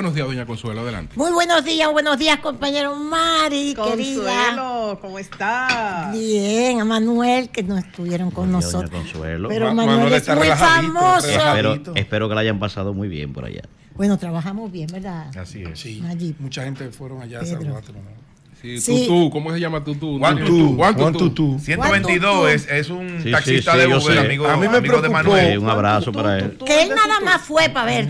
Buenos días, doña Consuelo, adelante. Muy buenos días, buenos días, compañero Mari, Consuelo, ¿cómo estás? Bien, a Manuel, que no estuvieron con nosotros. Pero Manuel, es muy famoso. Espero, que la hayan pasado muy bien por allá. Bueno, trabajamos bien, ¿verdad? Así es. Sí. Mucha gente fueron allá a Manuel. ¿cómo se llama Tutu? Juan Tutu. Juan 122 es, es un taxista de Uber, amigo, a mí me amigo de Manuel. un abrazo para él. Que él nada más fue para ver. Eh,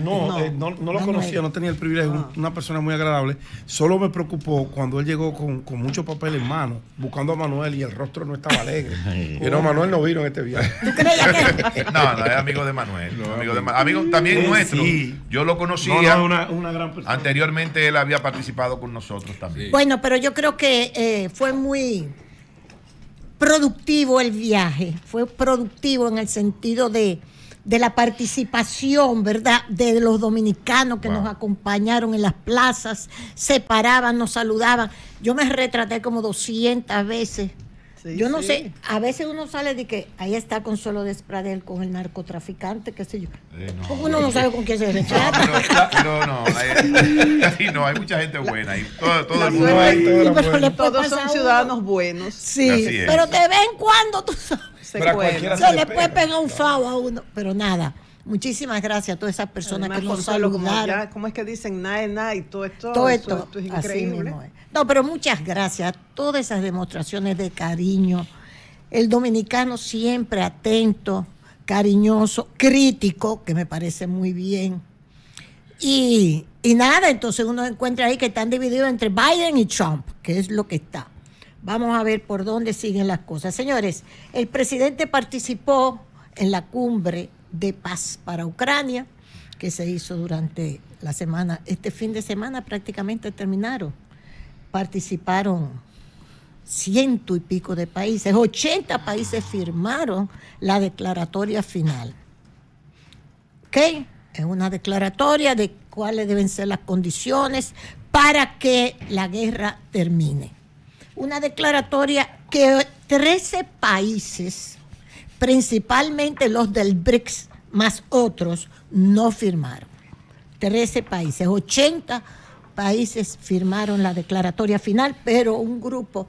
no, no, lo conocía, no tenía el privilegio. Ah. Una persona muy agradable. Solo me preocupó cuando él llegó con, con mucho papel en mano, buscando a Manuel y el rostro no estaba alegre. y no, Manuel no vino en este viaje. ¿Tú que... no, no, es amigo de Manuel. amigo, de, amigo también nuestro. Yo lo conocía. Una, una gran persona. Anteriormente él había participado con nosotros también. Bueno, pero yo creo creo que eh, fue muy productivo el viaje, fue productivo en el sentido de, la participación, ¿verdad?, de los dominicanos que nos acompañaron en las plazas, separaban, nos saludaban. Yo me retraté como 200 veces yo no sé, a veces uno sale de que ahí está Consuelo Despradel con el narcotraficante, qué sé yo. Eh, uno no sabe con quién se rechaza? No, no, no, hay, no, hay mucha gente buena y todo, todo el mundo. ahí. todos son ciudadanos buenos. Sí, pero de vez en cuando tú sabes. Se, se le puede pegar un fao a uno, pero nada. Muchísimas gracias a todas esas personas que nos saludaron. ¿Cómo es que dicen? nada y todo esto. Todo esto. es increíble. No, pero muchas gracias. Todas esas demostraciones de cariño. El dominicano siempre atento, cariñoso, crítico, que me parece muy bien. Y, y nada, entonces uno encuentra ahí que están divididos entre Biden y Trump, que es lo que está. Vamos a ver por dónde siguen las cosas. Señores, el presidente participó en la cumbre de paz para Ucrania que se hizo durante la semana, este fin de semana prácticamente terminaron participaron ciento y pico de países, 80 países firmaron la declaratoria final. ¿Ok? Es una declaratoria de cuáles deben ser las condiciones para que la guerra termine. Una declaratoria que 13 países, principalmente los del BRICS más otros, no firmaron. 13 países, 80 países firmaron la declaratoria final, pero un grupo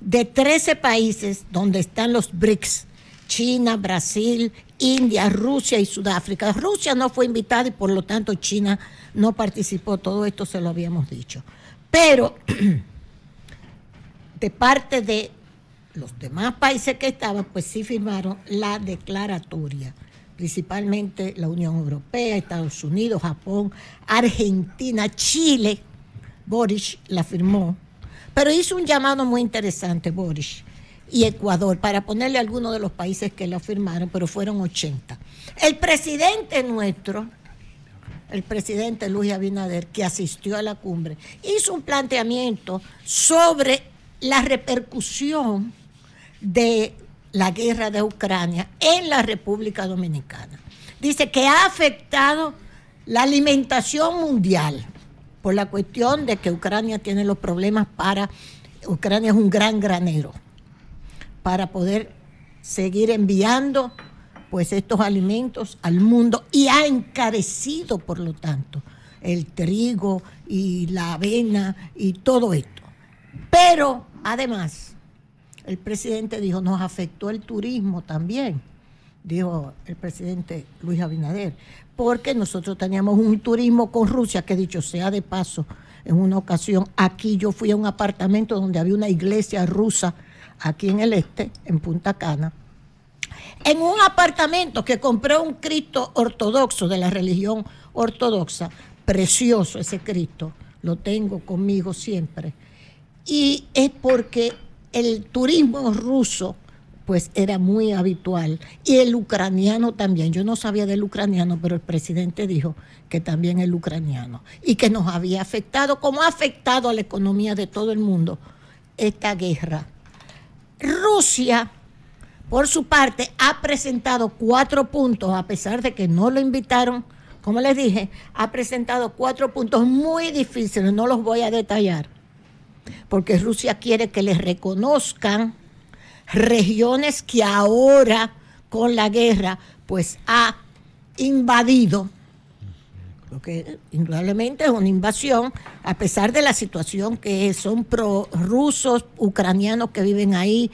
de 13 países donde están los BRICS, China, Brasil, India, Rusia y Sudáfrica. Rusia no fue invitada y por lo tanto China no participó, todo esto se lo habíamos dicho. Pero de parte de los demás países que estaban, pues sí firmaron la declaratoria principalmente la Unión Europea, Estados Unidos, Japón, Argentina, Chile. Boris la firmó, pero hizo un llamado muy interesante, Boris, y Ecuador, para ponerle algunos de los países que la firmaron, pero fueron 80. El presidente nuestro, el presidente Luis Abinader, que asistió a la cumbre, hizo un planteamiento sobre la repercusión de la guerra de Ucrania en la República Dominicana. Dice que ha afectado la alimentación mundial por la cuestión de que Ucrania tiene los problemas para, Ucrania es un gran granero, para poder seguir enviando pues estos alimentos al mundo y ha encarecido por lo tanto el trigo y la avena y todo esto. Pero además el presidente dijo, nos afectó el turismo también, dijo el presidente Luis Abinader, porque nosotros teníamos un turismo con Rusia, que dicho sea de paso, en una ocasión aquí yo fui a un apartamento donde había una iglesia rusa aquí en el este, en Punta Cana, en un apartamento que compró un Cristo ortodoxo de la religión ortodoxa, precioso ese Cristo, lo tengo conmigo siempre. Y es porque el turismo ruso pues era muy habitual. Y el ucraniano también. Yo no sabía del ucraniano, pero el presidente dijo que también el ucraniano. Y que nos había afectado, como ha afectado a la economía de todo el mundo, esta guerra. Rusia, por su parte, ha presentado cuatro puntos, a pesar de que no lo invitaron, como les dije, ha presentado cuatro puntos muy difíciles, no los voy a detallar porque Rusia quiere que les reconozcan regiones que ahora con la guerra pues ha invadido, lo que indudablemente es una invasión, a pesar de la situación que son pro rusos, ucranianos que viven ahí,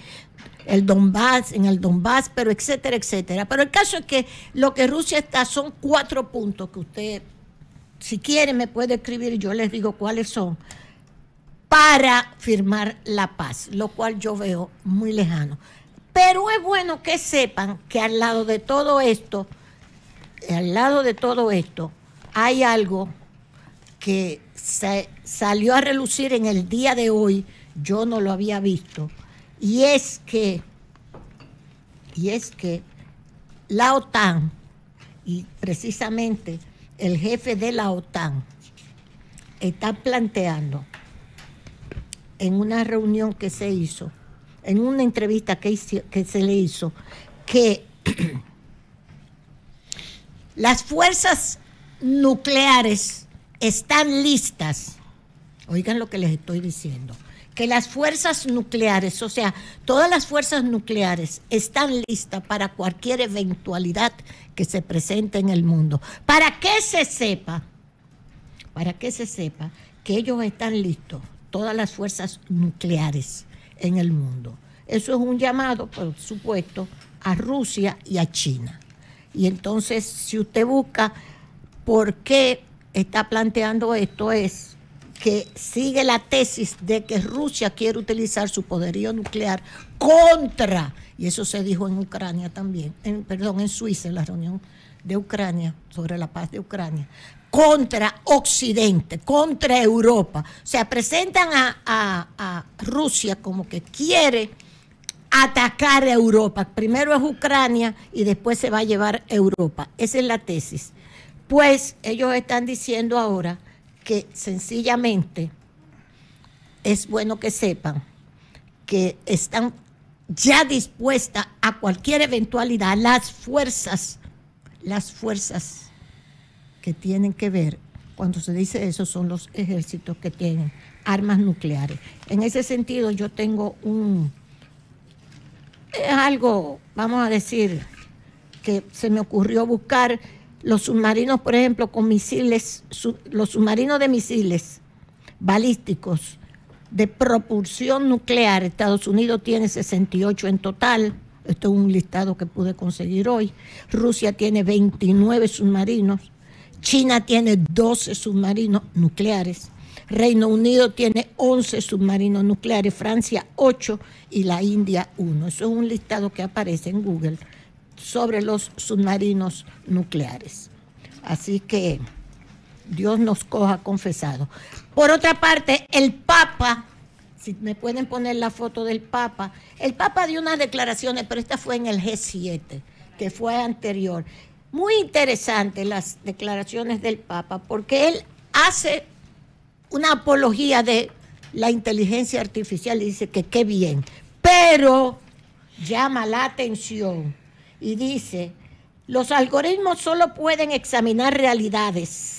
el Donbass, en el Donbass, pero etcétera, etcétera. Pero el caso es que lo que Rusia está son cuatro puntos que usted, si quiere, me puede escribir y yo les digo cuáles son para firmar la paz, lo cual yo veo muy lejano. Pero es bueno que sepan que al lado de todo esto, al lado de todo esto, hay algo que se salió a relucir en el día de hoy, yo no lo había visto, y es que, y es que la OTAN, y precisamente el jefe de la OTAN, está planteando en una reunión que se hizo, en una entrevista que, que se le hizo, que las fuerzas nucleares están listas. Oigan lo que les estoy diciendo. Que las fuerzas nucleares, o sea, todas las fuerzas nucleares están listas para cualquier eventualidad que se presente en el mundo. Para que se sepa, para que se sepa que ellos están listos todas las fuerzas nucleares en el mundo. Eso es un llamado, por supuesto, a Rusia y a China. Y entonces, si usted busca por qué está planteando esto, es que sigue la tesis de que Rusia quiere utilizar su poderío nuclear contra, y eso se dijo en Ucrania también, en, perdón, en Suiza, en la reunión de Ucrania, sobre la paz de Ucrania, contra Occidente, contra Europa. O sea, presentan a, Rusia como que quiere atacar a Europa. Primero es Ucrania y después se va a llevar Europa. Esa es la tesis. Pues ellos están diciendo ahora que sencillamente es bueno que sepan que están ya dispuestas a cualquier eventualidad las fuerzas, las fuerzas que tienen que ver, cuando se dice eso, son los ejércitos que tienen armas nucleares. En ese sentido, yo tengo un. Es algo, vamos a decir, que se me ocurrió buscar los submarinos, por ejemplo, con misiles, los submarinos de misiles balísticos de propulsión nuclear. Estados Unidos tiene 68 en total. Esto es un listado que pude conseguir hoy. Rusia tiene 29 submarinos. China tiene 12 submarinos nucleares. Reino Unido tiene 11 submarinos nucleares, Francia 8 y la India 1. Eso es un listado que aparece en Google sobre los submarinos nucleares. Así que Dios nos coja confesado. Por otra parte, el Papa, si me pueden poner la foto del Papa, el Papa dio unas declaraciones, pero esta fue en el G7, que fue anterior, muy interesantes las declaraciones del Papa, porque él hace una apología de la inteligencia artificial y dice que qué bien, pero llama la atención y dice, los algoritmos solo pueden examinar realidades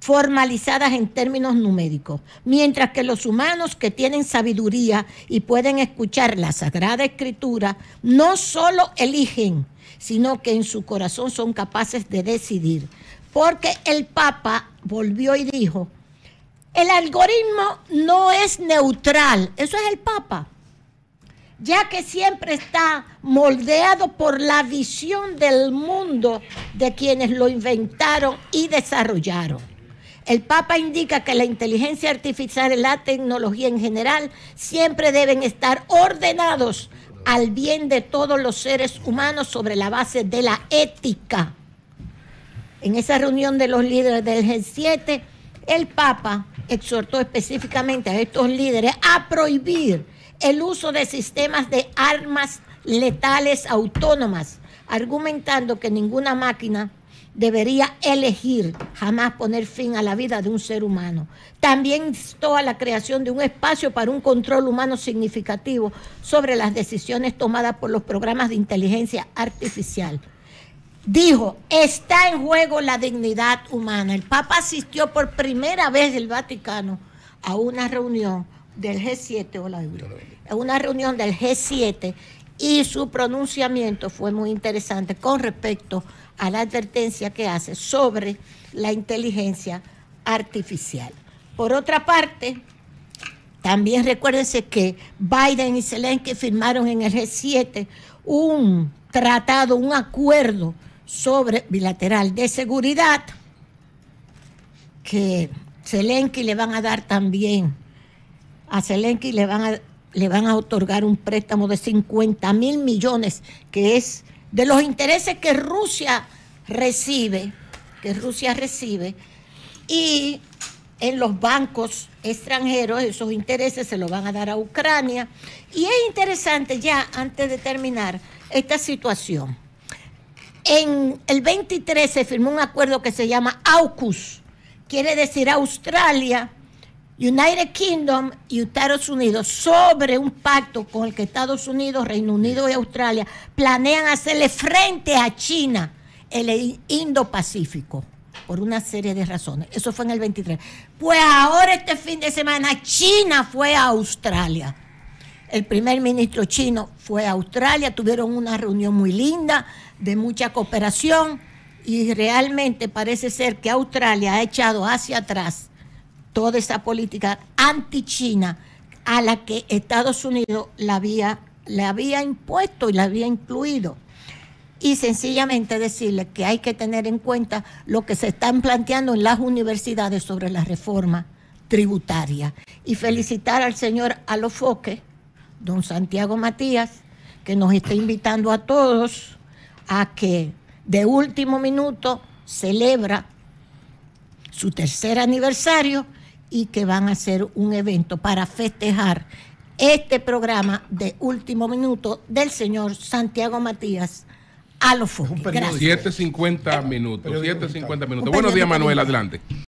formalizadas en términos numéricos, mientras que los humanos que tienen sabiduría y pueden escuchar la Sagrada Escritura, no solo eligen, sino que en su corazón son capaces de decidir. Porque el Papa volvió y dijo, el algoritmo no es neutral, eso es el Papa, ya que siempre está moldeado por la visión del mundo de quienes lo inventaron y desarrollaron. El Papa indica que la inteligencia artificial y la tecnología en general siempre deben estar ordenados al bien de todos los seres humanos sobre la base de la ética. En esa reunión de los líderes del G7, el Papa exhortó específicamente a estos líderes a prohibir el uso de sistemas de armas letales autónomas, argumentando que ninguna máquina debería elegir jamás poner fin a la vida de un ser humano. También instó a la creación de un espacio para un control humano significativo sobre las decisiones tomadas por los programas de inteligencia artificial. Dijo, está en juego la dignidad humana. El Papa asistió por primera vez del Vaticano a una reunión del G7, a una reunión del G7 y su pronunciamiento fue muy interesante con respecto a a la advertencia que hace sobre la inteligencia artificial. Por otra parte, también recuérdense que Biden y Zelensky firmaron en el G7 un tratado, un acuerdo sobre bilateral de seguridad que Zelensky le van a dar también a Zelensky le van a le van a otorgar un préstamo de 50 mil millones que es de los intereses que Rusia recibe, que Rusia recibe, y en los bancos extranjeros esos intereses se los van a dar a Ucrania. Y es interesante ya, antes de terminar, esta situación. En el 23 se firmó un acuerdo que se llama AUKUS, quiere decir Australia, United Kingdom y Estados Unidos sobre un pacto con el que Estados Unidos, Reino Unido y Australia planean hacerle frente a China el Indo-Pacífico por una serie de razones. Eso fue en el 23. Pues ahora este fin de semana China fue a Australia. El primer ministro chino fue a Australia, tuvieron una reunión muy linda, de mucha cooperación y realmente parece ser que Australia ha echado hacia atrás toda esa política anti-China a la que Estados Unidos la había, había impuesto y la había incluido. Y sencillamente decirle que hay que tener en cuenta lo que se están planteando en las universidades sobre la reforma tributaria. Y felicitar al señor Alofoque, don Santiago Matías, que nos está invitando a todos a que de último minuto celebra su tercer aniversario y que van a hacer un evento para festejar este programa de último minuto del señor Santiago Matías a los 7.50 minutos. 7.50 minutos. Buenos días, Manuel. Adelante.